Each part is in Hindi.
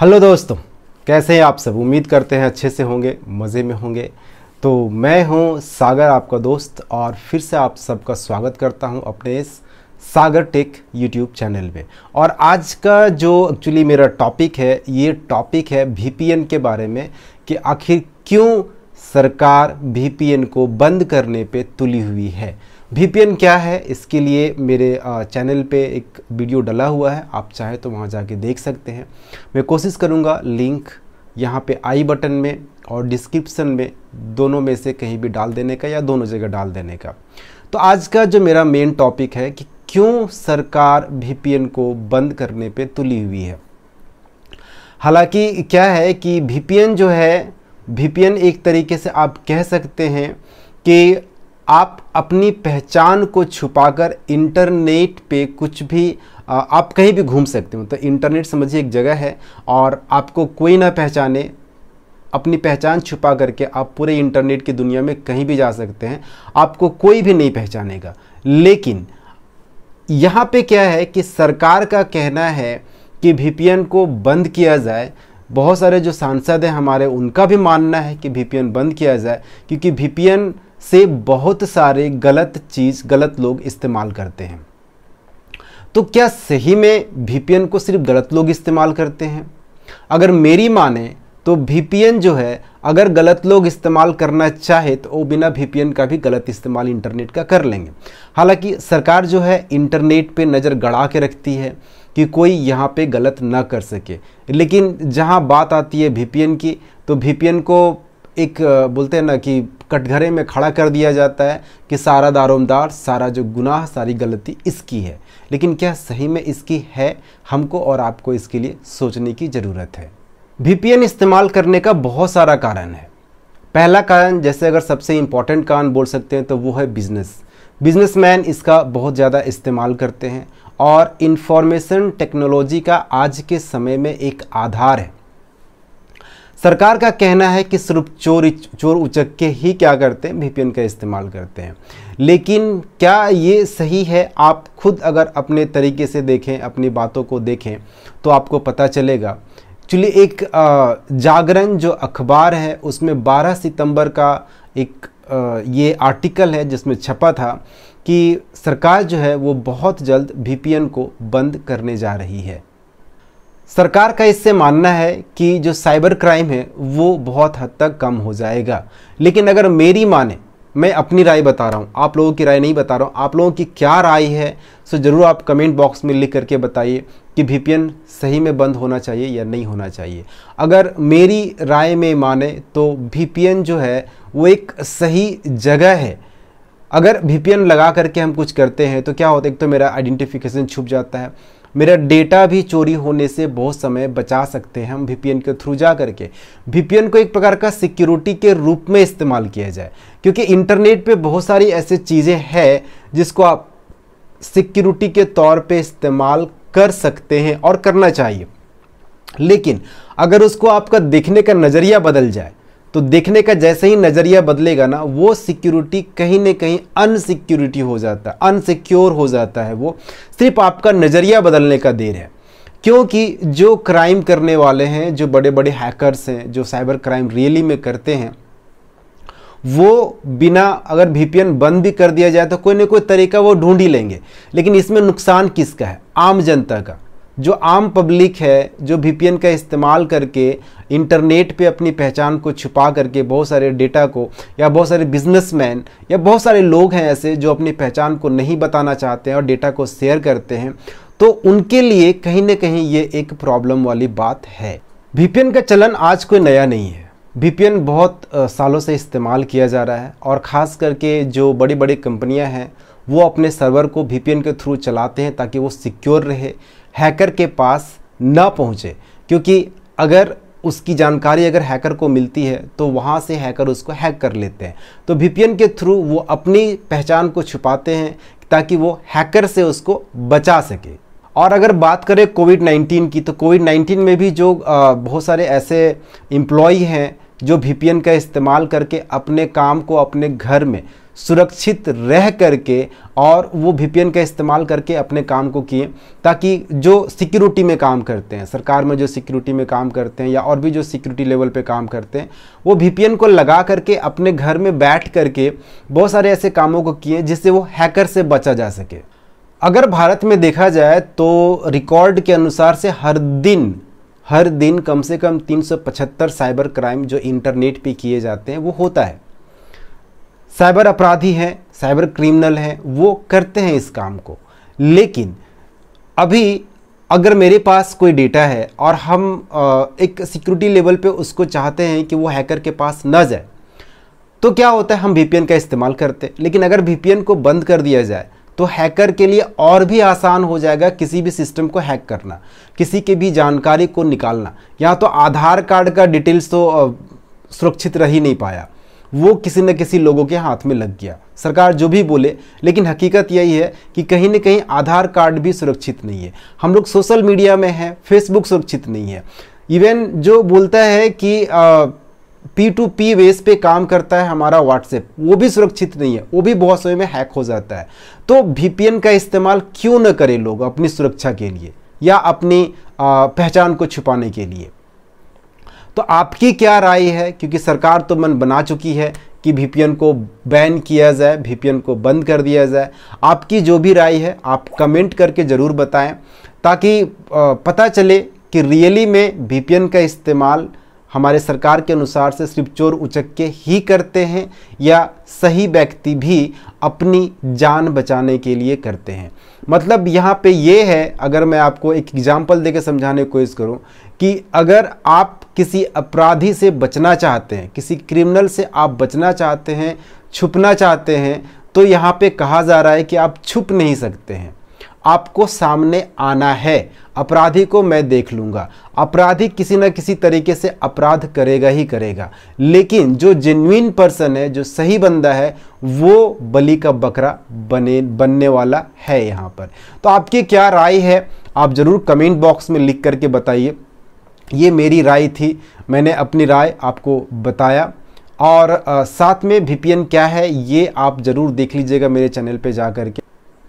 हेलो दोस्तों कैसे हैं आप सब उम्मीद करते हैं अच्छे से होंगे मज़े में होंगे तो मैं हूं सागर आपका दोस्त और फिर से आप सबका स्वागत करता हूं अपने इस सागर टेक यूट्यूब चैनल में और आज का जो एक्चुअली मेरा टॉपिक है ये टॉपिक है वी के बारे में कि आखिर क्यों सरकार वी को बंद करने पे तुली हुई है वीपीएन क्या है इसके लिए मेरे चैनल पे एक वीडियो डला हुआ है आप चाहे तो वहाँ जाके देख सकते हैं मैं कोशिश करूँगा लिंक यहाँ पे आई बटन में और डिस्क्रिप्शन में दोनों में से कहीं भी डाल देने का या दोनों जगह डाल देने का तो आज का जो मेरा मेन टॉपिक है कि क्यों सरकार वी को बंद करने पर तुली हुई है हालाँकि क्या है कि वी जो है वी एक तरीके से आप कह सकते हैं कि आप अपनी पहचान को छुपाकर इंटरनेट पे कुछ भी आप कहीं भी घूम सकते हो तो इंटरनेट समझिए एक जगह है और आपको कोई ना पहचाने अपनी पहचान छुपा करके आप पूरे इंटरनेट की दुनिया में कहीं भी जा सकते हैं आपको कोई भी नहीं पहचानेगा लेकिन यहाँ पे क्या है कि सरकार का कहना है कि वी को बंद किया जाए बहुत सारे जो सांसद हैं हमारे उनका भी मानना है कि वी बंद किया जाए क्योंकि वी से बहुत सारे गलत चीज़ गलत लोग इस्तेमाल करते हैं तो क्या सही में वी को सिर्फ गलत लोग इस्तेमाल करते हैं अगर मेरी माने तो वी जो है अगर गलत लोग इस्तेमाल करना चाहे तो वो बिना वी का भी गलत इस्तेमाल इंटरनेट का कर लेंगे हालांकि सरकार जो है इंटरनेट पे नज़र गड़ा के रखती है कि कोई यहाँ पे गलत ना कर सके लेकिन जहाँ बात आती है वी की तो वी को एक बोलते हैं ना कि कटघरे में खड़ा कर दिया जाता है कि सारा दारोमदार सारा जो गुनाह सारी गलती इसकी है लेकिन क्या सही में इसकी है हमको और आपको इसके लिए सोचने की ज़रूरत है वी इस्तेमाल करने का बहुत सारा कारण है पहला कारण जैसे अगर सबसे इम्पॉर्टेंट कारण बोल सकते हैं तो वो है बिज़नेस बिजनेसमैन इसका बहुत ज़्यादा इस्तेमाल करते हैं और इन्फॉर्मेशन टेक्नोलॉजी का आज के समय में एक आधार है सरकार का कहना है कि सिर्फ चोर चोर उचक के ही क्या करते हैं वीपीएन का इस्तेमाल करते हैं लेकिन क्या ये सही है आप खुद अगर अपने तरीके से देखें अपनी बातों को देखें तो आपको पता चलेगा एक्चुअली एक जागरण जो अखबार है उसमें 12 सितंबर का एक ये आर्टिकल है जिसमें छपा था कि सरकार जो है वो बहुत जल्द वीपीएन को बंद करने जा रही है सरकार का इससे मानना है कि जो साइबर क्राइम है वो बहुत हद तक कम हो जाएगा लेकिन अगर मेरी माने मैं अपनी राय बता रहा हूँ आप लोगों की राय नहीं बता रहा हूँ आप लोगों की क्या राय है सो ज़रूर आप कमेंट बॉक्स में लिख करके बताइए कि वी सही में बंद होना चाहिए या नहीं होना चाहिए अगर मेरी राय में माने तो वी जो है वो एक सही जगह है अगर वी लगा करके हम कुछ करते हैं तो क्या होता है एक तो मेरा आइडेंटिफिकेशन छुप जाता है मेरा डेटा भी चोरी होने से बहुत समय बचा सकते हैं हम वीपीएन के थ्रू जा करके वीपीएन को एक प्रकार का सिक्योरिटी के रूप में इस्तेमाल किया जाए क्योंकि इंटरनेट पे बहुत सारी ऐसी चीज़ें हैं जिसको आप सिक्योरिटी के तौर पे इस्तेमाल कर सकते हैं और करना चाहिए लेकिन अगर उसको आपका देखने का नज़रिया बदल जाए तो देखने का जैसे ही नज़रिया बदलेगा ना वो सिक्योरिटी कहीं ना कहीं अनसिक्योरिटी हो जाता है अनसिक्योर हो जाता है वो सिर्फ आपका नज़रिया बदलने का देर है क्योंकि जो क्राइम करने वाले हैं जो बड़े बड़े हैकर्स हैं जो साइबर क्राइम रियली में करते हैं वो बिना अगर वीपीएन बंद भी कर दिया जाए तो कोई ना कोई तरीका वो ढूंढ ही लेंगे लेकिन इसमें नुकसान किसका है आम जनता का जो आम पब्लिक है जो वी का इस्तेमाल करके इंटरनेट पे अपनी पहचान को छुपा करके बहुत सारे डेटा को या बहुत सारे बिजनेसमैन या बहुत सारे लोग हैं ऐसे जो अपनी पहचान को नहीं बताना चाहते हैं और डेटा को शेयर करते हैं तो उनके लिए कहीं ना कहीं ये एक प्रॉब्लम वाली बात है वी का चलन आज कोई नया नहीं है वी बहुत सालों से इस्तेमाल किया जा रहा है और ख़ास करके जो बड़ी बड़ी कंपनियाँ हैं वो अपने सर्वर को वी के थ्रू चलाते हैं ताकि वो सिक्योर रहे हैकर के पास ना पहुँचे क्योंकि अगर उसकी जानकारी अगर हैकर को मिलती है तो वहाँ से हैकर उसको हैक कर लेते हैं तो वीपीएन के थ्रू वो अपनी पहचान को छुपाते हैं ताकि वो हैकर से उसको बचा सके और अगर बात करें कोविड 19 की तो कोविड 19 में भी जो बहुत सारे ऐसे एम्प्लॉय हैं जो वी का इस्तेमाल करके अपने काम को अपने घर में सुरक्षित रह करके और वो वी का इस्तेमाल करके अपने काम को किए ताकि जो सिक्योरिटी में काम करते हैं सरकार में जो सिक्योरिटी में काम करते हैं या और भी जो सिक्योरिटी लेवल पे काम करते हैं वो वी को लगा करके अपने घर में बैठ करके बहुत सारे ऐसे कामों को किए जिससे वो हैकर से बचा जा सके अगर भारत में देखा जाए तो रिकॉर्ड के अनुसार से हर दिन हर दिन कम से कम तीन साइबर क्राइम जो इंटरनेट पर किए जाते हैं वो होता है साइबर अपराधी हैं साइबर क्रिमिनल हैं वो करते हैं इस काम को लेकिन अभी अगर मेरे पास कोई डेटा है और हम एक सिक्योरिटी लेवल पे उसको चाहते हैं कि वो हैकर के पास ना जाए तो क्या होता है हम वी का इस्तेमाल करते हैं लेकिन अगर वी को बंद कर दिया जाए तो हैकर के लिए और भी आसान हो जाएगा किसी भी सिस्टम को हैक करना किसी के भी जानकारी को निकालना या तो आधार कार्ड का डिटेल्स तो सुरक्षित रह ही नहीं पाया वो किसी न किसी लोगों के हाथ में लग गया सरकार जो भी बोले लेकिन हकीकत यही है कि कहीं ना कहीं आधार कार्ड भी सुरक्षित नहीं है हम लोग सोशल मीडिया में हैं फेसबुक सुरक्षित नहीं है इवन जो बोलता है कि आ, पी टू पी वेस पे काम करता है हमारा व्हाट्सएप वो भी सुरक्षित नहीं है वो भी बहुत समय में हैक हो जाता है तो वी का इस्तेमाल क्यों न करें लोग अपनी सुरक्षा के लिए या अपनी पहचान को छुपाने के लिए तो आपकी क्या राय है क्योंकि सरकार तो मन बना चुकी है कि वीपीएन को बैन किया जाए वीपीएन को बंद कर दिया जाए आपकी जो भी राय है आप कमेंट करके ज़रूर बताएं ताकि पता चले कि रियली में वीपीएन का इस्तेमाल हमारे सरकार के अनुसार से सिर्फ चोर उचक्के ही करते हैं या सही व्यक्ति भी अपनी जान बचाने के लिए करते हैं मतलब यहाँ पे ये है अगर मैं आपको एक एग्ज़ाम्पल देके समझाने की कोशिश करूँ कि अगर आप किसी अपराधी से बचना चाहते हैं किसी क्रिमिनल से आप बचना चाहते हैं छुपना चाहते हैं तो यहाँ पे कहा जा रहा है कि आप छुप नहीं सकते हैं आपको सामने आना है अपराधी को मैं देख लूँगा अपराधी किसी न किसी तरीके से अपराध करेगा ही करेगा लेकिन जो जेन्यून पर्सन है जो सही बंदा है वो बलि का बकरा बने बनने वाला है यहाँ पर तो आपकी क्या राय है आप ज़रूर कमेंट बॉक्स में लिख करके बताइए ये मेरी राय थी मैंने अपनी राय आपको बताया और आ, साथ में वी क्या है ये आप ज़रूर देख लीजिएगा मेरे चैनल पे जा कर के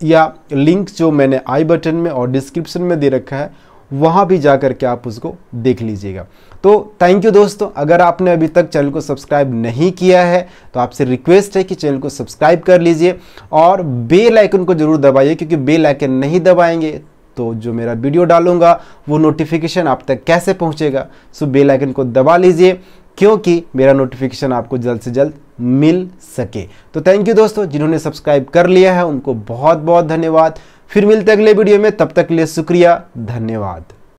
या लिंक जो मैंने आई बटन में और डिस्क्रिप्शन में दे रखा है वहाँ भी जा कर के आप उसको देख लीजिएगा तो थैंक यू दोस्तों अगर आपने अभी तक चैनल को सब्सक्राइब नहीं किया है तो आपसे रिक्वेस्ट है कि चैनल को सब्सक्राइब कर लीजिए और बेल आइकन को जरूर दबाइए क्योंकि बेल आइकन नहीं दबाएंगे तो जो मेरा वीडियो डालूंगा वो नोटिफिकेशन आप तक कैसे पहुंचेगा सो बेल आइकन को दबा लीजिए क्योंकि मेरा नोटिफिकेशन आपको जल्द से जल्द मिल सके तो थैंक यू दोस्तों जिन्होंने सब्सक्राइब कर लिया है उनको बहुत बहुत धन्यवाद फिर मिलते अगले वीडियो में तब तक के लिए शुक्रिया धन्यवाद